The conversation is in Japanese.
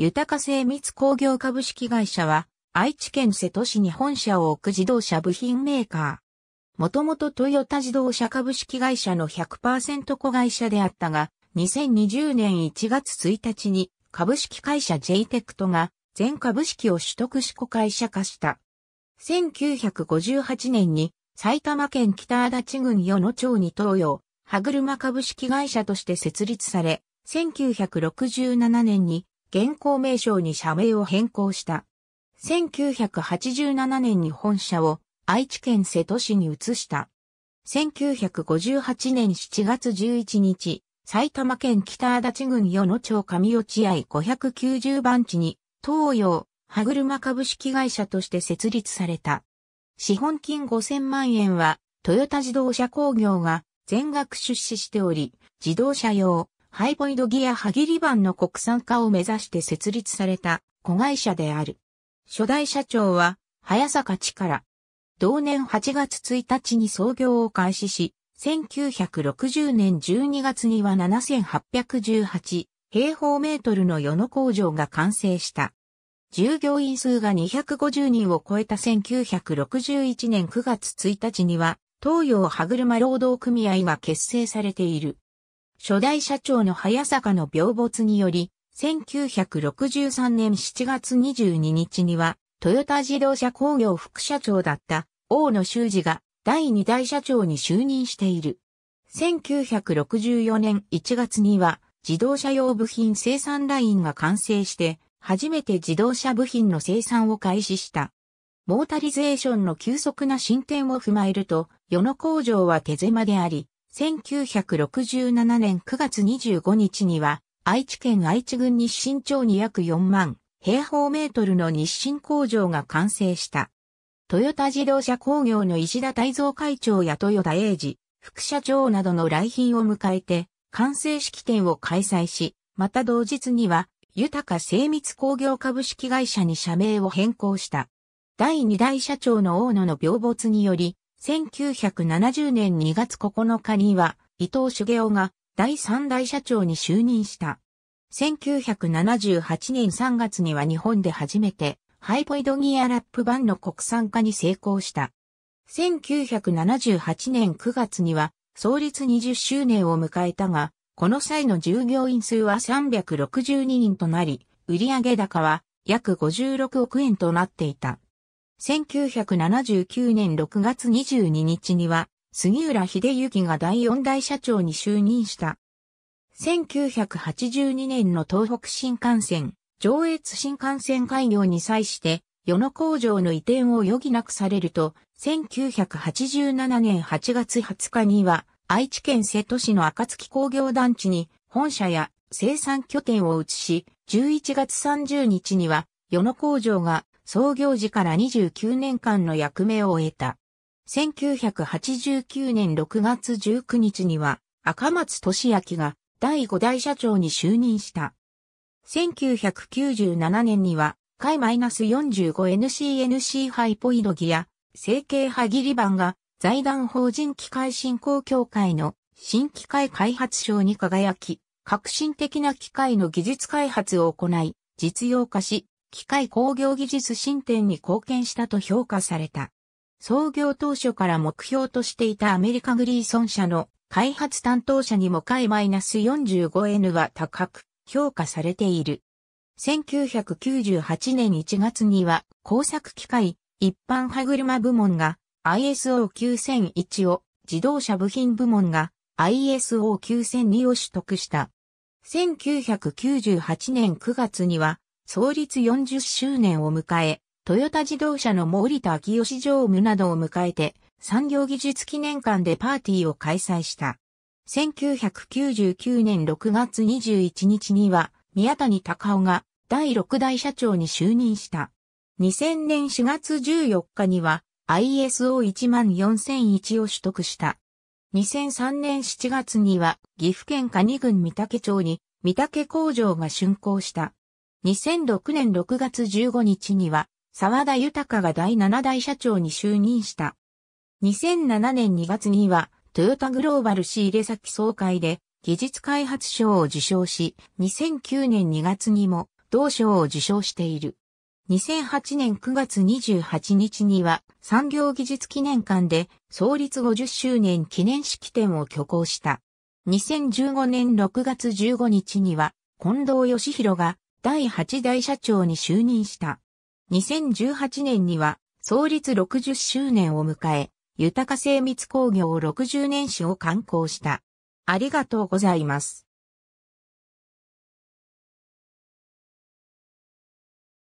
豊か精密工業株式会社は、愛知県瀬戸市に本社を置く自動車部品メーカー。もともとトヨタ自動車株式会社の100%子会社であったが、2020年1月1日に株式会社 j テクトが全株式を取得し子会社化した。1958年に埼玉県北足立郡与野町に東洋、歯車株式会社として設立され、1967年に現行名称に社名を変更した。1987年に本社を愛知県瀬戸市に移した。1958年7月11日、埼玉県北足立郡与野町上落合590番地に東洋歯車株式会社として設立された。資本金5000万円はトヨタ自動車工業が全額出資しており、自動車用、ハイボイドギア歯切り板の国産化を目指して設立された子会社である。初代社長は、早坂力。同年8月1日に創業を開始し、1960年12月には7818平方メートルの世の工場が完成した。従業員数が250人を超えた1961年9月1日には、東洋歯車労働組合が結成されている。初代社長の早坂の病没により、1963年7月22日には、トヨタ自動車工業副社長だった大野修二が第2代社長に就任している。1964年1月には自動車用部品生産ラインが完成して初めて自動車部品の生産を開始した。モータリゼーションの急速な進展を踏まえると、世の工場は手狭であり、1967年9月25日には、愛知県愛知郡日清町に約4万平方メートルの日清工場が完成した。トヨタ自動車工業の石田大蔵会長や豊田英二、副社長などの来賓を迎えて、完成式典を開催し、また同日には、豊か精密工業株式会社に社名を変更した。第二代社長の大野の病没により、1970年2月9日には、伊藤茂雄が第3代社長に就任した。1978年3月には日本で初めて、ハイポイドギアラップ版の国産化に成功した。1978年9月には、創立20周年を迎えたが、この際の従業員数は362人となり、売上高は約56億円となっていた。1979年6月22日には、杉浦秀幸が第四代社長に就任した。1982年の東北新幹線、上越新幹線開業に際して、与野工場の移転を余儀なくされると、1987年8月20日には、愛知県瀬戸市の暁工業団地に本社や生産拠点を移し、11月30日には、与野工場が創業時から29年間の役目を終えた。1989年6月19日には赤松俊明が第5代社長に就任した。1997年には、海 -45NCNC ハイポイドギや、成形歯切り板が、財団法人機械振興協会の新機械開発賞に輝き、革新的な機械の技術開発を行い、実用化し、機械工業技術進展に貢献したと評価された。創業当初から目標としていたアメリカグリーソン社の開発担当者にも買い -45N は高く評価されている。1998年1月には工作機械一般歯車部門が ISO9001 を自動車部品部門が ISO9002 を取得した。1998年9月には創立40周年を迎え、トヨタ自動車の森田昭義常務などを迎えて、産業技術記念館でパーティーを開催した。1999年6月21日には、宮谷隆夫が第6代社長に就任した。2000年4月14日には ISO14001 を取得した。2003年7月には岐阜県蟹郡三宅町に三宅工場が竣工した。2006年6月15日には、沢田豊が第7代社長に就任した。2007年2月には、トヨタグローバル仕入れ先総会で、技術開発賞を受賞し、2009年2月にも、同賞を受賞している。2008年9月28日には、産業技術記念館で、創立50周年記念式典を挙行した。2015年6月15日には、近藤義弘が第8代社長に就任した。2018年には創立60周年を迎え、豊か精密工業60年史を刊行した。ありがとうございます。